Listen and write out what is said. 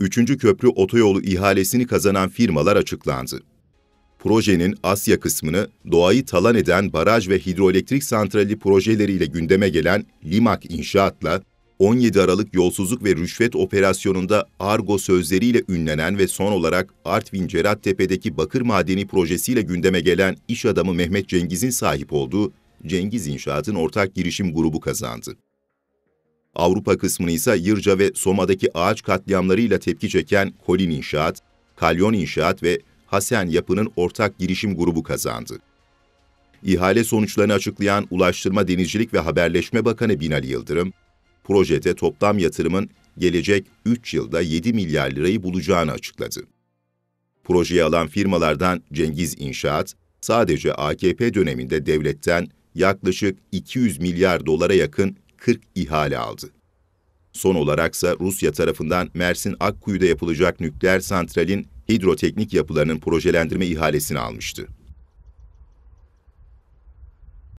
3. köprü otoyolu ihalesini kazanan firmalar açıklandı. Projenin Asya kısmını doğayı talan eden baraj ve hidroelektrik santrali projeleriyle gündeme gelen Limak İnşaat'la 17 Aralık yolsuzluk ve rüşvet operasyonunda Argo sözleriyle ünlenen ve son olarak Artvin Cerattepe'deki bakır madeni projesiyle gündeme gelen iş adamı Mehmet Cengiz'in sahip olduğu Cengiz İnşaat'ın ortak girişim grubu kazandı. Avrupa kısmını ise Yırca ve Soma'daki ağaç katliamlarıyla tepki çeken Kolin İnşaat, Kalyon İnşaat ve Hasen Yapı'nın ortak girişim grubu kazandı. İhale sonuçlarını açıklayan Ulaştırma Denizcilik ve Haberleşme Bakanı Binali Yıldırım, projede toplam yatırımın gelecek 3 yılda 7 milyar lirayı bulacağını açıkladı. Projeye alan firmalardan Cengiz İnşaat, sadece AKP döneminde devletten yaklaşık 200 milyar dolara yakın 40 ihale aldı. Son olaraksa Rusya tarafından Mersin Akkuyu'da yapılacak nükleer santralin hidroteknik yapılarının projelendirme ihalesini almıştı.